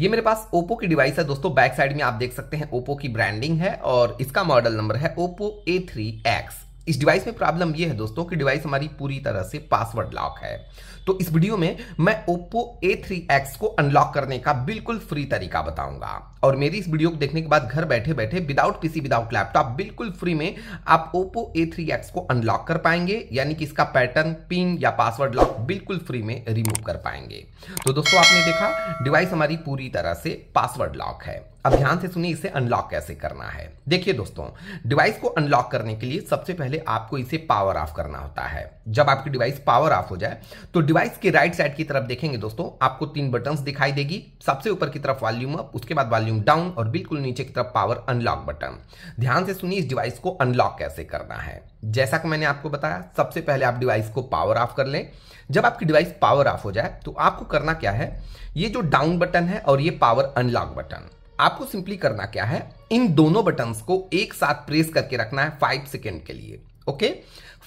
ये मेरे पास ओप्पो की डिवाइस है दोस्तों बैक साइड में आप देख सकते हैं ओप्पो की ब्रांडिंग है और इसका मॉडल नंबर है ओप्पो ए थ्री एक्स इस डिवाइस में प्रॉब्लम ये है दोस्तों कि डिवाइस हमारी पूरी तरह से पासवर्ड लॉक है तो इस वीडियो में मैं ओप्पो A3X को अनलॉक करने का बिल्कुल फ्री तरीका बताऊंगा और मेरी इस वीडियो को देखने के बाद घर बैठे बैठे विदाउट पीसी विदाउट लैपटॉप बिल्कुल फ्री में आप ओप्पो A3X को अनलॉक कर पाएंगे यानी कि इसका पैटर्न पिन या पासवर्ड लॉक बिल्कुल फ्री में रिमूव कर पाएंगे तो दोस्तों आपने देखा डिवाइस हमारी पूरी तरह से पासवर्ड लॉक है अब ध्यान से सुनिए इसे अनलॉक कैसे करना है देखिए दोस्तों डिवाइस को अनलॉक करने के लिए सबसे पहले आपको इसे पावर ऑफ करना होता है जब आपकी डिवाइस पावर ऑफ हो जाए तो डिवाइस के राइट साइड की तरफ देखेंगे दोस्तों आपको तीन बटन्स दिखाई देगी सबसे ऊपर की तरफ वॉल्यूम अप उसके बाद वॉल्यूम डाउन और बिल्कुल नीचे की तरफ पावर अनलॉक बटन ध्यान से सुनिए इस डिवाइस को अनलॉक कैसे करना है जैसा कि मैंने आपको बताया सबसे पहले आप डिवाइस को पावर ऑफ कर लें जब आपकी डिवाइस पावर ऑफ हो जाए तो आपको करना क्या है ये जो डाउन बटन है और ये पावर अनलॉक बटन आपको सिंपली करना क्या है इन दोनों बटन को एक साथ प्रेस करके रखना है फाइव सेकेंड के लिए ओके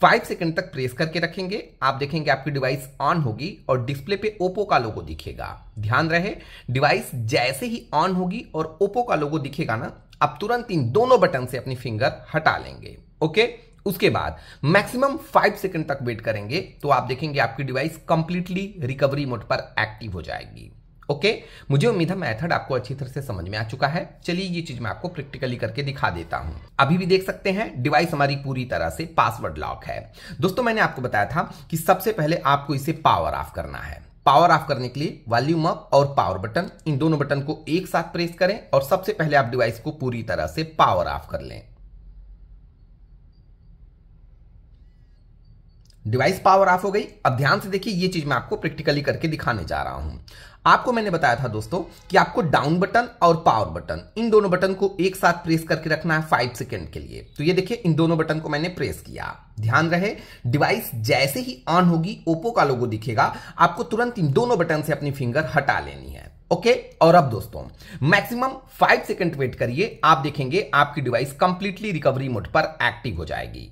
फाइव सेकेंड तक प्रेस करके रखेंगे आप देखेंगे आपकी डिवाइस ऑन होगी और डिस्प्ले पे ओप्पो का लोगो दिखेगा ध्यान रहे डिवाइस जैसे ही ऑन होगी और ओप्पो का लोगो दिखेगा ना आप तुरंत इन दोनों बटन से अपनी फिंगर हटा लेंगे ओके उसके बाद मैक्सिमम फाइव सेकेंड तक वेट करेंगे तो आप देखेंगे आपकी डिवाइस कंप्लीटली रिकवरी मोड पर एक्टिव हो जाएगी ओके मुझे उम्मीद है मेथड आपको अच्छी तरह से समझ में आ चुका है चलिए ये चीज मैं आपको प्रैक्टिकली करके दिखा देता हूं अभी भी देख सकते हैं डिवाइस हमारी पूरी तरह से पासवर्ड लॉक है दोस्तों मैंने आपको बताया था कि सबसे पहले आपको इसे पावर ऑफ करना है पावर ऑफ करने के लिए वॉल्यूम अप और पावर बटन इन दोनों बटन को एक साथ प्रेस करें और सबसे पहले आप डिवाइस को पूरी तरह से पावर ऑफ कर लें डिवाइस पावर ऑफ हो गई अब ध्यान से देखिए ये चीज मैं आपको प्रैक्टिकली करके दिखाने जा रहा हूं आपको मैंने बताया था दोस्तों कि आपको डाउन बटन और पावर बटन इन दोनों बटन को एक साथ प्रेस करके रखना है फाइव सेकेंड के लिए तो ये देखिए इन दोनों बटन को मैंने प्रेस किया ध्यान रहे डिवाइस जैसे ही ऑन होगी ओप्पो का लोगो दिखेगा आपको तुरंत इन दोनों बटन से अपनी फिंगर हटा लेनी है ओके okay, और अब दोस्तों मैक्सिमम फाइव सेकेंड वेट करिए आप देखेंगे आपकी डिवाइस कंप्लीटली रिकवरी मोड पर एक्टिव हो जाएगी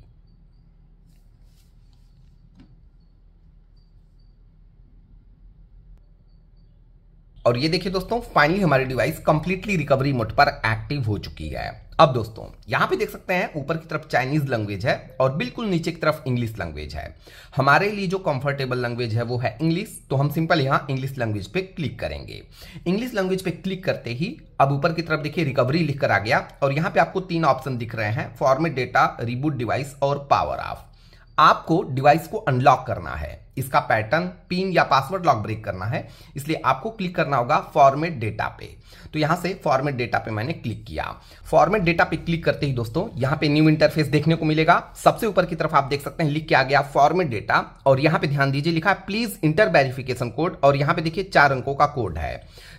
और ये देखिए दोस्तों फाइनली हमारी डिवाइस कंप्लीटली रिकवरी मोड पर एक्टिव हो चुकी है अब दोस्तों यहां पे देख सकते हैं ऊपर की तरफ चाइनीज लैंग्वेज है और बिल्कुल नीचे की तरफ इंग्लिश लैंग्वेज है हमारे लिए जो कंफर्टेबल लैंग्वेज है वो है इंग्लिश तो हम सिंपल यहां इंग्लिश लैंग्वेज पे क्लिक करेंगे इंग्लिश लैंग्वेज पे क्लिक करते ही अब ऊपर की तरफ देखिए रिकवरी लिखकर आ गया और यहाँ पे आपको तीन ऑप्शन दिख रहे हैं फॉर्मेट डेटा रिबूट डिवाइस और पावर ऑफ आपको डिवाइस को अनलॉक करना है इसका पैटर्न पिन या पासवर्ड लॉक ब्रेक करना है इसलिए आपको क्लिक करना होगा फॉर्मेट डेटा पे तो यहां से फॉर्मेट डेटा पे मैंने क्लिक किया फॉर्मेट डेटा पे क्लिक करते ही दोस्तों यहां पे न्यू इंटरफेस देखने को मिलेगा सबसे ऊपर की तरफ आप देख सकते हैं लिख के आ गया फॉर्मेट डेटा और यहां पे ध्यान दीजिए लिखा है प्लीज इंटर वेरिफिकेशन कोड और यहां पे देखिए चार अंकों का कोड है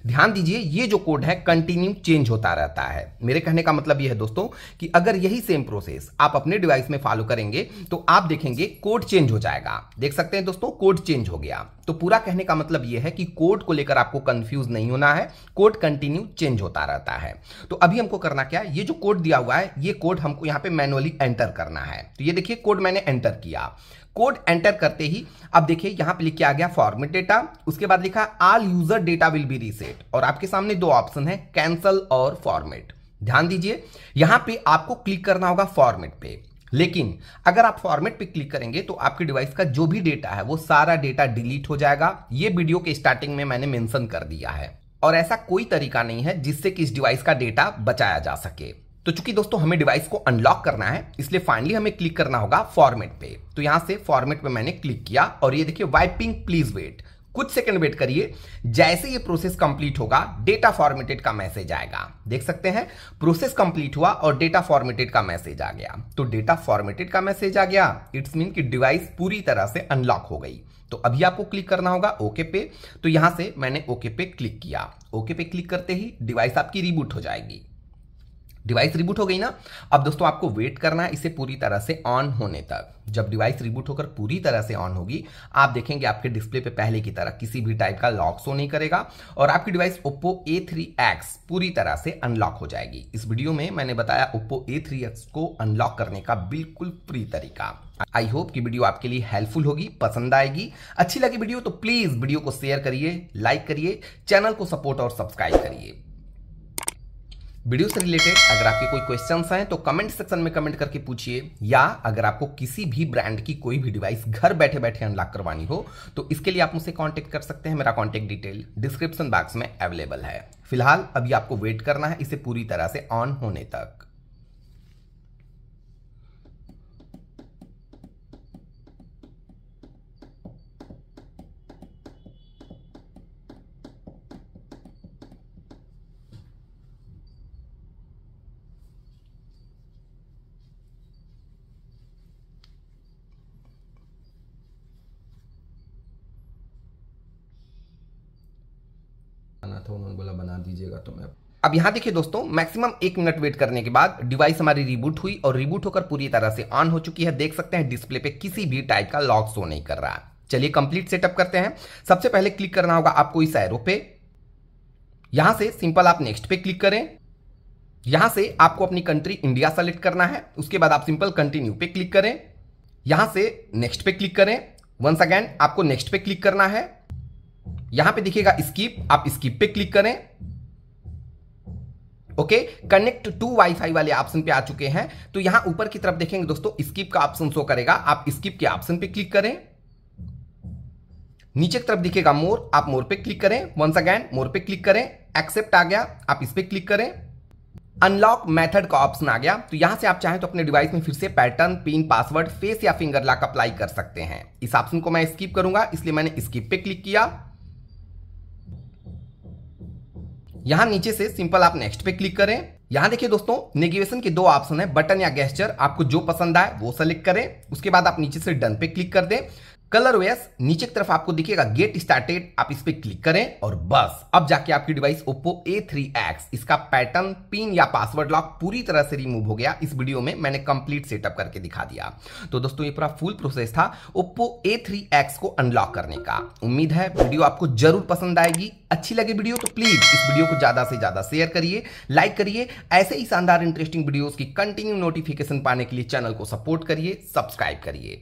ध्यान दीजिए ये जो कोड है कंटिन्यू चेंज होता रहता है मेरे कहने का मतलब यह है दोस्तों कि अगर यही सेम प्रोसेस आप अपने डिवाइस में फॉलो करेंगे तो आप देखेंगे कोड चेंज हो जाएगा देख सकते हैं दोस्तों कोड चेंज हो गया तो पूरा कहने का मतलब यह है कि कोड को लेकर आपको कंफ्यूज नहीं होना है कोड कंटिन्यू चेंज होता रहता है तो अभी हमको करना क्या ये जो कोड दिया हुआ है ये कोड हमको यहां पे मैनुअली एंटर करना है तो ये देखिए कोड मैंने एंटर किया कोड एंटर करते ही अब देखिए यहां पे लिख के आ गया फॉर्मेट डेटा उसके बाद लिखा all user data will be reset और आपके सामने दो ऑप्शन है कैंसल और फॉर्मेट ध्यान दीजिए यहां पे आपको क्लिक करना होगा फॉर्मेट पे लेकिन अगर आप फॉर्मेट पे क्लिक करेंगे तो आपके डिवाइस का जो भी डेटा है वो सारा डेटा डिलीट हो जाएगा ये वीडियो के स्टार्टिंग में मैंने मेंशन कर दिया है और ऐसा कोई तरीका नहीं है जिससे कि इस डिवाइस का डेटा बचाया जा सके तो चूंकि दोस्तों हमें डिवाइस को अनलॉक करना है इसलिए फाइनली हमें क्लिक करना होगा फॉर्मेट पे तो यहां से फॉर्मेट पे मैंने क्लिक किया और ये देखिए वाइपिंग प्लीज वेट कुछ सेकंड वेट करिए जैसे ये प्रोसेस कंप्लीट होगा डेटा फॉर्मेटेड का मैसेज आएगा देख सकते हैं प्रोसेस कंप्लीट हुआ और डेटा फॉर्मेटेड का मैसेज आ गया तो डेटा फॉर्मेटेड का मैसेज आ गया इट्स मीन कि डिवाइस पूरी तरह से अनलॉक हो गई तो अभी आपको क्लिक करना होगा ओके पे तो यहां से मैंने ओके पे क्लिक किया ओके पे क्लिक करते ही डिवाइस आपकी रिबूट हो जाएगी डिवाइस रिबूट हो गई ना अब दोस्तों आपको वेट करना है इसे पूरी तरह से ऑन होने तक जब डिवाइस रिबूट होकर पूरी तरह से ऑन होगी आप देखेंगे आपके डिस्प्ले पे पहले की तरह किसी भी टाइप का लॉक शो नहीं करेगा और आपकी डिवाइस ओप्पो A3X पूरी तरह से अनलॉक हो जाएगी इस वीडियो में मैंने बताया ओप्पो A3X को अनलॉक करने का बिल्कुल फ्री तरीका आई होप कि वीडियो आपके लिए हेल्पफुल होगी पसंद आएगी अच्छी लगी वीडियो तो प्लीज वीडियो को शेयर करिए लाइक करिए चैनल को सपोर्ट और सब्सक्राइब करिए वीडियो से रिलेटेड अगर आपके कोई क्वेश्चन हैं तो कमेंट सेक्शन में कमेंट करके पूछिए या अगर आपको किसी भी ब्रांड की कोई भी डिवाइस घर बैठे बैठे अनलॉक करवानी हो तो इसके लिए आप मुझसे कॉन्टेक्ट कर सकते हैं मेरा कॉन्टेक्ट डिटेल डिस्क्रिप्शन बॉक्स में अवेलेबल है फिलहाल अभी आपको वेट करना है इसे पूरी तरह से ऑन होने तक था उन्होंने बोला बना दीजिएगा तो मैं अब यहाँ देखिए दोस्तों मैक्सिमम एक मिनट वेट करने के बाद डिवाइस हमारी रिबूट हुई और रिबूट होकर पूरी तरह से ऑन हो चुकी है देख सकते हैं डिस्प्ले पे किसी भी टाइप का लॉक शो नहीं कर रहा चलिए कंप्लीट सेटअप करते हैं सबसे पहले क्लिक करना होगा आपको इस एरो पे यहां से सिंपल आप नेक्स्ट पे क्लिक करें यहां से आपको अपनी कंट्री इंडिया सेलेक्ट करना है उसके बाद आप सिंपल कंटिन्यू पे क्लिक करें यहां से नेक्स्ट पे क्लिक करें वंस अगेन आपको नेक्स्ट पे क्लिक करना है यहां पे दिखेगा स्कीप आप स्कीप पे क्लिक करें ओके कनेक्ट टू वाईफाई वाले ऑप्शन पे आ चुके हैं तो यहां ऊपर की तरफ देखेंगे दोस्तों स्कीप का ऑप्शन शो करेगा आप स्कीप के ऑप्शन पे क्लिक करें नीचे की तरफ दिखेगा मोर आप मोर पे क्लिक करें वंस अगैन मोर पे क्लिक करें एक्सेप्ट आ गया आप इस पर क्लिक करें अनलॉक मेथड का ऑप्शन आ गया तो यहां से आप चाहें तो अपने डिवाइस में फिर से पैटर्न पिन पासवर्ड फेस या फिंगर लॉक अप्लाई कर सकते हैं इस ऑप्शन को मैं स्किप करूंगा इसलिए मैंने स्किप पे क्लिक किया यहाँ नीचे से सिंपल आप नेक्स्ट पे क्लिक करें यहाँ देखिए दोस्तों नेगिवेशन के दो ऑप्शन है बटन या गेस्टर आपको जो पसंद आए वो सेलेक्ट करें उसके बाद आप नीचे से डन पे क्लिक कर दें कलर वेस नीचे की तरफ आपको दिखेगा गेट स्टार्टेड आप इस पर क्लिक करें और बस अब जाके आपकी डिवाइस ओप्पो A3X इसका पैटर्न पिन या पासवर्ड लॉक पूरी तरह से रिमूव हो गया इस वीडियो में मैंने कंप्लीट सेटअप करके दिखा दिया तो दोस्तों ये पूरा फुल प्रोसेस था ओप्पो A3X को अनलॉक करने का उम्मीद है वीडियो आपको जरूर पसंद आएगी अच्छी लगी वीडियो तो प्लीज इस वीडियो को ज्यादा से ज्यादा शेयर करिए लाइक करिए ऐसे ही शानदार इंटरेस्टिंग वीडियो की कंटिन्यू नोटिफिकेशन पाने के लिए चैनल को सपोर्ट करिए सब्सक्राइब करिए